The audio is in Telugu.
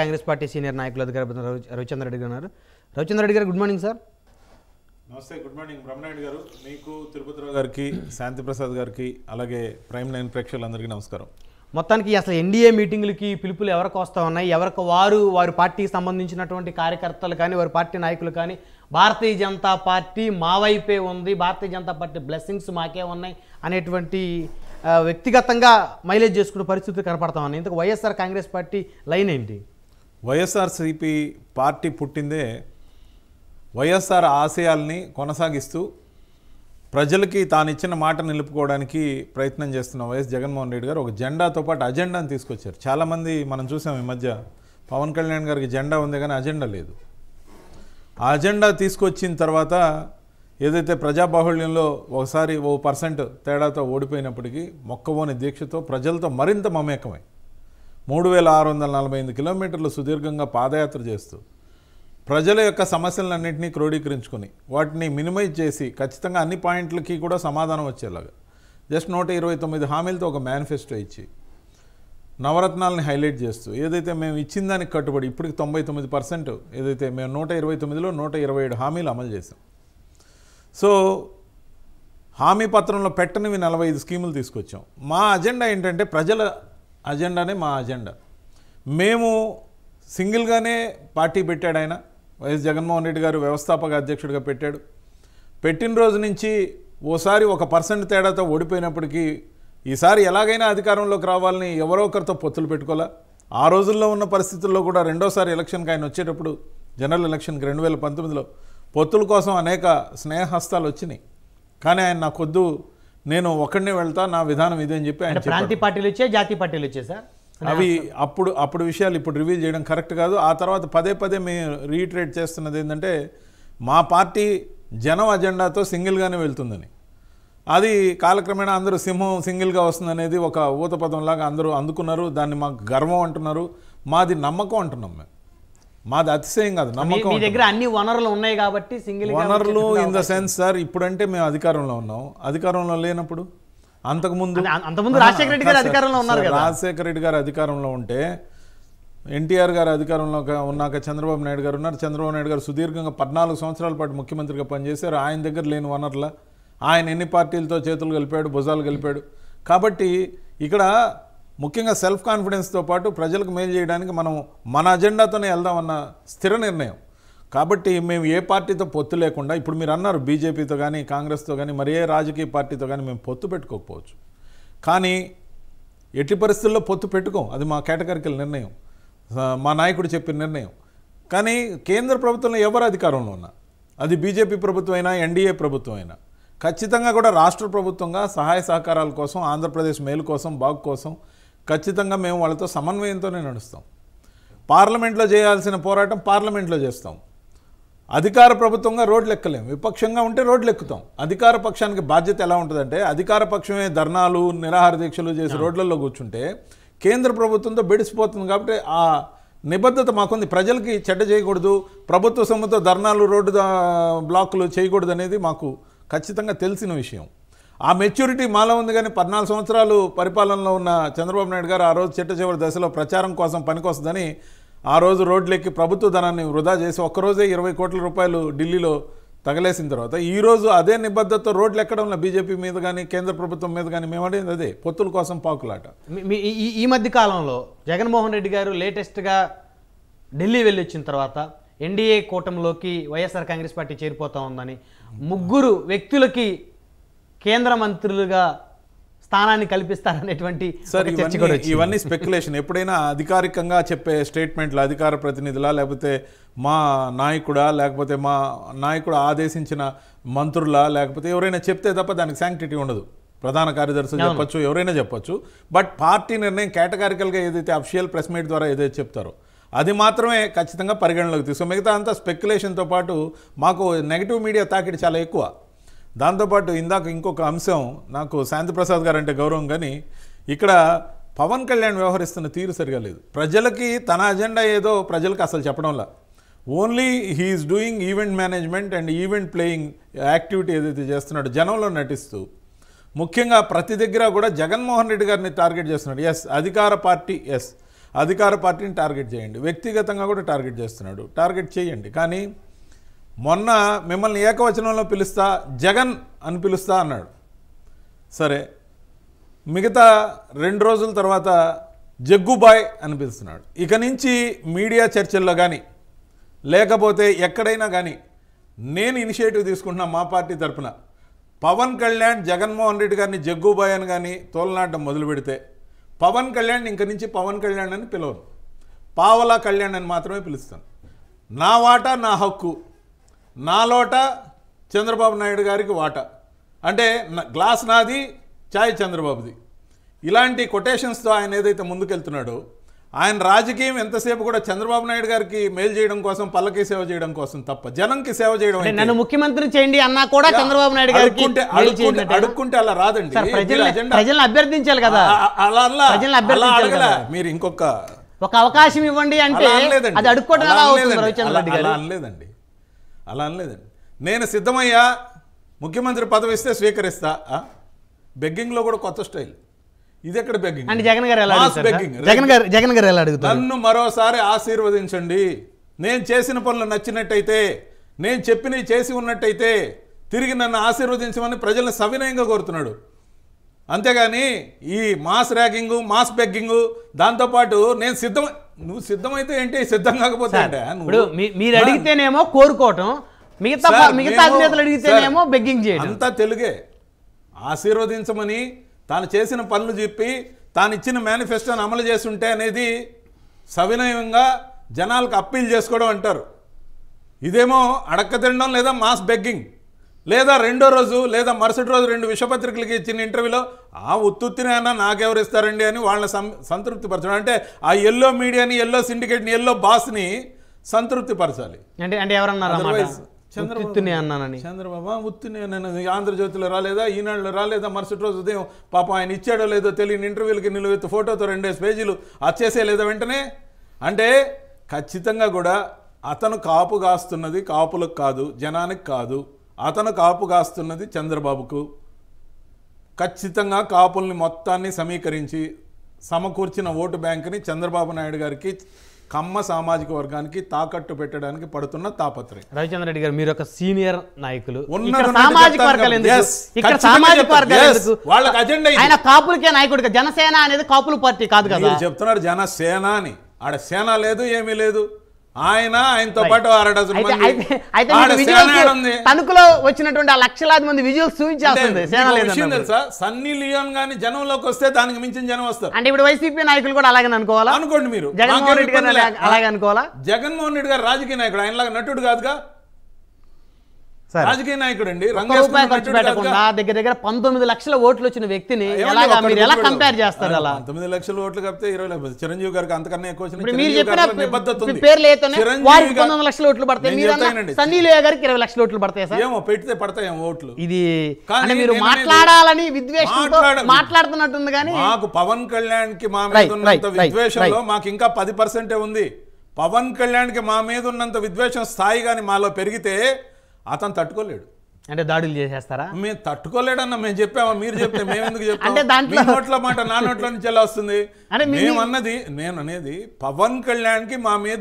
కాంగ్రెస్ పార్టీ సీనియర్ నాయకులు అధికారి రవిచంద్ర రెడ్డి గారు ఉన్నారు రవిచంద్ర రెడ్డి గారు గుడ్ మార్నింగ్ సార్ నమస్తే గుడ్ మార్నింగ్ బ్రహ్మనాయుడు గారు మీకు తిరుపతిరావు గారికి శాంతిప్రసాద్ గారికి అలాగే ప్రైమ్ లైన్ ప్రేక్షకులందరికీ నమస్కారం మొత్తానికి అసలు ఎన్డీఏ మీటింగ్లకి పిలుపులు ఎవరికి వస్తూ ఉన్నాయి ఎవరికి వారు వారి పార్టీకి సంబంధించినటువంటి కార్యకర్తలు కానీ వారి పార్టీ నాయకులు కానీ భారతీయ జనతా పార్టీ మా వైపే ఉంది భారతీయ జనతా పార్టీ బ్లెస్సింగ్స్ మాకే ఉన్నాయి అనేటువంటి వ్యక్తిగతంగా మైలేజ్ చేసుకునే పరిస్థితులు కనపడతా ఉన్నాయి ఇంతకు వైఎస్ఆర్ కాంగ్రెస్ పార్టీ లైన్ ఏంటి వైఎస్ఆర్సీపీ పార్టీ పుట్టిందే వైఎస్ఆర్ ఆశయాల్ని కొనసాగిస్తూ ప్రజలకి తాను ఇచ్చిన మాట నిలుపుకోవడానికి ప్రయత్నం చేస్తున్న వైఎస్ జగన్మోహన్ రెడ్డి గారు ఒక జెండాతో పాటు అజెండాను తీసుకొచ్చారు చాలామంది మనం చూసాం ఈ మధ్య పవన్ కళ్యాణ్ గారికి జెండా ఉంది కానీ అజెండా లేదు ఆ అజెండా తీసుకొచ్చిన తర్వాత ఏదైతే ప్రజాబాహుళ్యంలో ఒకసారి ఓ పర్సెంట్ తేడాతో ఓడిపోయినప్పటికీ మొక్కవోని దీక్షతో ప్రజలతో మరింత మమేకమై మూడు వేల ఆరు వందల నలభై ఎనిమిది కిలోమీటర్లు సుదీర్ఘంగా పాదయాత్ర చేస్తూ ప్రజల యొక్క సమస్యలన్నింటినీ క్రోడీకరించుకొని వాటిని మినిమైజ్ చేసి ఖచ్చితంగా అన్ని పాయింట్లకి కూడా సమాధానం వచ్చేలాగా జస్ట్ నూట ఇరవై తొమ్మిది హామీలతో ఒక మేనిఫెస్టో ఇచ్చి నవరత్నాలని హైలైట్ చేస్తూ ఏదైతే మేము ఇచ్చిన దానికి కట్టుబడి ఇప్పటికి తొంభై తొమ్మిది పర్సెంట్ ఏదైతే మేము నూట ఇరవై తొమ్మిదిలో నూట ఇరవై ఏడు హామీలు అమలు చేసాం సో హామీ పత్రంలో పెట్టనివి నలభై ఐదు స్కీములు తీసుకొచ్చాం మా అజెండా ఏంటంటే ప్రజల అజెండానే మా అజెండా మేము సింగిల్గానే పార్టీ పెట్టాడు ఆయన వైఎస్ జగన్మోహన్ రెడ్డి గారు వ్యవస్థాపక అధ్యక్షుడిగా పెట్టాడు పెట్టిన రోజు నుంచి ఓసారి ఒక పర్సెంట్ తేడాతో ఓడిపోయినప్పటికీ ఈసారి ఎలాగైనా అధికారంలోకి రావాలని ఎవరో ఒకరితో పొత్తులు పెట్టుకోలే ఆ రోజుల్లో ఉన్న పరిస్థితుల్లో కూడా రెండోసారి ఎలక్షన్కి ఆయన వచ్చేటప్పుడు జనరల్ ఎలక్షన్కి రెండు వేల పంతొమ్మిదిలో పొత్తుల కోసం అనేక స్నేహహస్తాలు వచ్చినాయి కానీ ఆయన నాకొద్దు నేను ఒకడినే వెళ్తా నా విధానం ఇదే అని చెప్పి ప్రాంతీయ పార్టీలు వచ్చాయి జాతీయ పార్టీలు వచ్చాయి సార్ అవి అప్పుడు అప్పుడు విషయాలు ఇప్పుడు రివ్యూ చేయడం కరెక్ట్ కాదు ఆ తర్వాత పదే పదే మేము రీట్రేట్ చేస్తున్నది ఏంటంటే మా పార్టీ జనం అజెండాతో సింగిల్గానే వెళ్తుందని అది కాలక్రమేణా అందరూ సింహం సింగిల్గా వస్తుందనేది ఒక ఊతపదంలాగా అందరూ అందుకున్నారు దాన్ని మాకు గర్వం అంటున్నారు మాది నమ్మకం అంటున్నాం మేము మాది అతిశయం కాదు నమ్మకం మీ దగ్గర అన్ని వనరులు ఉన్నాయి కాబట్టి సింగిల్ వనరులు ఇన్ ద సెన్స్ సార్ ఇప్పుడంటే మేము అధికారంలో ఉన్నాం అధికారంలో లేనప్పుడు అంతకుముందు అంతకుముందు రాజశేఖర రెడ్డి గారు అధికారంలో ఉన్నారు రాజశేఖర రెడ్డి గారు అధికారంలో ఉంటే ఎన్టీఆర్ గారు అధికారంలో ఉన్నాక చంద్రబాబు నాయుడు గారు ఉన్నారు చంద్రబాబు నాయుడు గారు సుదీర్ఘంగా పద్నాలుగు సంవత్సరాల పాటు ముఖ్యమంత్రిగా పనిచేశారు ఆయన దగ్గర లేని వనరుల ఆయన ఎన్ని పార్టీలతో చేతులు కలిపాడు భుజాలు కలిపాడు కాబట్టి ఇక్కడ ముఖ్యంగా సెల్ఫ్ కాన్ఫిడెన్స్తో పాటు ప్రజలకు మేలు చేయడానికి మనం మన అజెండాతోనే వెళ్దామన్న స్థిర నిర్ణయం కాబట్టి మేము ఏ పార్టీతో పొత్తు లేకుండా ఇప్పుడు మీరు అన్నారు బీజేపీతో కానీ కాంగ్రెస్తో కానీ మరి ఏ రాజకీయ పార్టీతో కానీ మేము పొత్తు పెట్టుకోకపోవచ్చు కానీ ఎట్టి పరిస్థితుల్లో పొత్తు పెట్టుకోం అది మా కేటగరికల్ నిర్ణయం మా నాయకుడు చెప్పిన నిర్ణయం కానీ కేంద్ర ప్రభుత్వంలో ఎవరు అధికారంలో ఉన్నా అది బీజేపీ ప్రభుత్వం అయినా ఎన్డీఏ ప్రభుత్వం అయినా ఖచ్చితంగా కూడా రాష్ట్ర ప్రభుత్వంగా సహాయ సహకారాల కోసం ఆంధ్రప్రదేశ్ మేలు కోసం బాగు కోసం ఖచ్చితంగా మేము వాళ్ళతో సమన్వయంతోనే నడుస్తాం పార్లమెంట్లో చేయాల్సిన పోరాటం పార్లమెంట్లో చేస్తాం అధికార ప్రభుత్వంగా రోడ్లు ఎక్కలేము విపక్షంగా ఉంటే రోడ్లు ఎక్కుతాం అధికార పక్షానికి బాధ్యత ఎలా ఉంటుందంటే అధికార పక్షమే ధర్నాలు నిరాహార దీక్షలు చేసి రోడ్లలో కూర్చుంటే కేంద్ర ప్రభుత్వంతో బెడిసిపోతుంది కాబట్టి ఆ నిబద్ధత మాకుంది ప్రజలకి చెడ్డ చేయకూడదు ప్రభుత్వ సొమ్ముతో ధర్నాలు రోడ్డు బ్లాకులు చేయకూడదు అనేది మాకు ఖచ్చితంగా తెలిసిన విషయం ఆ మెచ్యూరిటీ మాలో ఉంది కానీ పద్నాలుగు సంవత్సరాలు పరిపాలనలో ఉన్న చంద్రబాబు నాయుడు గారు ఆ రోజు చిట్ట చివరి దశలో ప్రచారం కోసం పనికొస్తుందని ఆ రోజు రోడ్లెక్కి ప్రభుత్వ ధనాన్ని వృధా చేసి ఒక్కరోజే ఇరవై కోట్ల రూపాయలు ఢిల్లీలో తగలేసిన తర్వాత ఈరోజు అదే నిబద్ధత రోడ్లు ఎక్కడంలో బీజేపీ మీద కానీ కేంద్ర ప్రభుత్వం మీద కానీ మేము అడిగింది అదే పొత్తుల కోసం పాకులాట ఈ మధ్య కాలంలో జగన్మోహన్ రెడ్డి గారు లేటెస్ట్గా ఢిల్లీ వెళ్ళి వచ్చిన తర్వాత ఎన్డీఏ కూటమిలోకి వైఎస్ఆర్ కాంగ్రెస్ పార్టీ చేరిపోతా ఉందని ముగ్గురు వ్యక్తులకి కేంద్ర మంత్రులుగా స్థానాన్ని కల్పిస్తారనేటువంటి ఇవన్నీ స్పెక్యులేషన్ ఎప్పుడైనా అధికారికంగా చెప్పే స్టేట్మెంట్లు అధికార ప్రతినిధులా లేకపోతే మా నాయకుడా లేకపోతే మా నాయకుడు ఆదేశించిన మంత్రుల లేకపోతే ఎవరైనా చెప్తే తప్ప దానికి శాంక్టిటీ ఉండదు ప్రధాన కార్యదర్శులు చెప్పొచ్చు ఎవరైనా చెప్పొచ్చు బట్ పార్టీ నిర్ణయం కేటగారికల్గా ఏదైతే అఫిషియల్ ప్రెస్ మీట్ ద్వారా ఏదైతే చెప్తారో అది మాత్రమే ఖచ్చితంగా పరిగణలోకి తీసుకో మిగతా అంతా స్పెక్యులేషన్తో పాటు మాకు నెగిటివ్ మీడియా తాకిడి చాలా ఎక్కువ దాంతోపాటు ఇందాక ఇంకొక అంశం నాకు శాంతిప్రసాద్ గారు అంటే గౌరవం కానీ ఇక్కడ పవన్ కళ్యాణ్ వ్యవహరిస్తున్న తీరు సరిగా లేదు ప్రజలకి తన అజెండా ఏదో ప్రజలకు అసలు చెప్పడంలా only he's doing event management and event playing activity ఏదైతే చేస్తున్నాడో జనంలో నటిస్తూ ముఖ్యంగా ప్రతి దగ్గర కూడా జగన్మోహన్ రెడ్డి గారిని టార్గెట్ చేస్తున్నాడు ఎస్ అధికార పార్టీ ఎస్ అధికార పార్టీని టార్గెట్ చేయండి వ్యక్తిగతంగా కూడా టార్గెట్ చేస్తున్నాడు టార్గెట్ చేయండి కానీ మొన్న మిమ్మల్ని ఏకవచనంలో పిలుస్తా జగన్ అని పిలుస్తా అన్నాడు సరే మిగతా రెండు రోజుల తర్వాత జగ్గుబాయ్ అని పిలుస్తున్నాడు ఇక నుంచి మీడియా చర్చల్లో కానీ లేకపోతే ఎక్కడైనా కానీ నేను ఇనిషియేటివ్ తీసుకుంటున్నా మా పార్టీ తరఫున పవన్ కళ్యాణ్ జగన్మోహన్ రెడ్డి గారిని జగ్గుబాయ్ అని కానీ తోలనాటం మొదలు పెడితే పవన్ కళ్యాణ్ ఇంక నుంచి పవన్ కళ్యాణ్ అని పిలవను పావలా కళ్యాణ్ అని మాత్రమే పిలుస్తాను నా వాటా నా హక్కు నా లోట చంద్రబాబు నాయుడు గారికి వాటా అంటే గ్లాస్ నాది ఛాయ్ చంద్రబాబుది ఇలాంటి కొటేషన్స్తో ఆయన ఏదైతే ముందుకెళ్తున్నాడో ఆయన రాజకీయం ఎంతసేపు కూడా చంద్రబాబు నాయుడు గారికి మేలు చేయడం కోసం పల్లకి సేవ చేయడం కోసం తప్ప జనంకి సేవ చేయడం నన్ను ముఖ్యమంత్రి చేయండి అన్నా కూడా చంద్రబాబు నాయుడు గారికి అడుక్కుంటే అలా రాదండి ప్రజలను అభ్యర్థించాలి కదా అలా మీరు ఇంకొక ఒక అవకాశం ఇవ్వండి అంటే అది అడుక్కోవడం అనలేదండి అలా అనలేదండి నేను సిద్ధమయ్యా ముఖ్యమంత్రి పదవి ఇస్తే స్వీకరిస్తా బెగ్గింగ్లో కూడా కొత్త స్టైల్ ఇది ఎక్కడ బెగ్గింగ్ జగన్ గారు ఎలా జగన్ నన్ను మరోసారి ఆశీర్వదించండి నేను చేసిన పనులు నచ్చినట్టయితే నేను చెప్పినవి చేసి ఉన్నట్టయితే తిరిగి నన్ను ఆశీర్వదించమని ప్రజలను సవినయంగా కోరుతున్నాడు అంతేగాని ఈ మాస్ ర్యాగింగు మాస్ బెగ్గింగు దాంతోపాటు నేను సిద్ధమై నువ్వు సిద్ధమైతే ఏంటి సిద్ధం కాకపోతే ఇప్పుడు మీరు అడిగితేనేమో కోరుకోవటం మిగతా మిగతా అధినేతలు అడిగితేనేమో బెగ్గింగ్ చేయడం అంతా తెలుగే ఆశీర్వదించమని తాను చేసిన పనులు చెప్పి తాను ఇచ్చిన మేనిఫెస్టోని అమలు చేస్తుంటే అనేది సవినయంగా జనాలకు అప్పీల్ చేసుకోవడం అంటారు ఇదేమో అడక్క తినడం లేదా మాస్ బెగ్గింగ్ లేదా రెండో రోజు లేదా మరుసటి రోజు రెండు విషపత్రికలకి ఇచ్చిన ఇంటర్వ్యూలో ఆ ఉత్తుత్తినైనా నాకెవరు ఇస్తారండి అని వాళ్ళని సం సంతృప్తిపరచడం అంటే ఆ ఎల్లో మీడియాని ఎల్లో సిండికేట్ని ఎల్లో బాస్ని సంతృప్తిపరచాలి అంటే అంటే ఎవరన్నారు చంద్రబాబు అన్నానని ఆంధ్రజ్యోతిలో రాలేదా ఈనాడులో రాలేదా మరుసటి రోజు ఉదయం పాప ఆయన ఇచ్చాడో లేదో తెలియని ఇంటర్వ్యూలకి నిలువెత్తు ఫోటోతో రెండేసి పేజీలు వచ్చేసే లేదా వెంటనే అంటే ఖచ్చితంగా కూడా అతను కాపు కాస్తున్నది కాపులకు కాదు జనానికి కాదు అతను కాపు కాస్తున్నది చంద్రబాబుకు ఖచ్చితంగా కాపుల్ని మొత్తాన్ని సమీకరించి సమకూర్చిన ఓటు బ్యాంకుని చంద్రబాబు నాయుడు గారికి కమ్మ సామాజిక వర్గానికి తాకట్టు పెట్టడానికి పడుతున్న తాపత్రయం రవిచంద్ర రెడ్డి గారు మీరు ఒక సీనియర్ నాయకులు ఆయన కాపులకే నాయకుడు జనసేన అనేది కాపుల పార్టీ కాదు కదా చెప్తున్నారు జనసేన అని ఆడ సేన లేదు ఏమీ లేదు ఆయన ఆయనతో పాటు ఆరడజన్ తణుకులో వచ్చినటువంటి ఆ లక్షలాది మంది విజువల్ చూపించాల్సింది తెలుసా సన్నీ లియోన్ గాని జనంలోకి వస్తే దానికి మించిన జనం వస్తారు అంటే ఇప్పుడు వైసీపీ నాయకులు కూడా అలాగే అనుకోవాలా అనుకోండి మీరు జగన్మోహన్ రెడ్డి గారు అలాగే అనుకోవాలా జగన్మోహన్ రెడ్డి గారు రాజకీయ నాయకుడు ఆయనలాగా నటుడు కాదుగా రాజకీయ నాయకుడు అండి ఖర్చు పెట్టకుండా దగ్గర దగ్గర పంతొమ్మిది లక్షల ఓట్లు వచ్చిన వ్యక్తిని ఎలా కంపేర్ చేస్తారు అలా తొమ్మిది లక్షల ఓట్లు కప్పితే ఇరవై లక్షలు చిరంజీవి గారికి అంతకన్నా ఎక్కువ మీరు లక్షల ఓట్లు పడతాయి మీరు సన్నీ గారికి ఇరవై లక్షల ఓట్లు పడతాయి సార్ ఏమో పెడితే పడతాయి ఓట్లు ఇది కానీ మీరు మాట్లాడాలని విద్వేషం మాట్లాడుతున్నట్టుంది కానీ మాకు పవన్ కళ్యాణ్ కి మా మీద విద్వేషంలో మాకు ఇంకా పది పర్సెంటే ఉంది పవన్ కళ్యాణ్ కి మా మీద ఉన్నంత విద్వేషం స్థాయి కానీ మాలో పెరిగితే అతను తట్టుకోలేడు అంటే దాడులు చేసేస్తారా మేము తట్టుకోలేడన్న మేము చెప్పామా మీరు చెప్తే మేము ఎందుకు చెప్తాం నోట్ల మాట నా నోట్ల నుంచి ఎలా వస్తుంది మేము అన్నది నేను అనేది పవన్ కళ్యాణ్కి మా మీద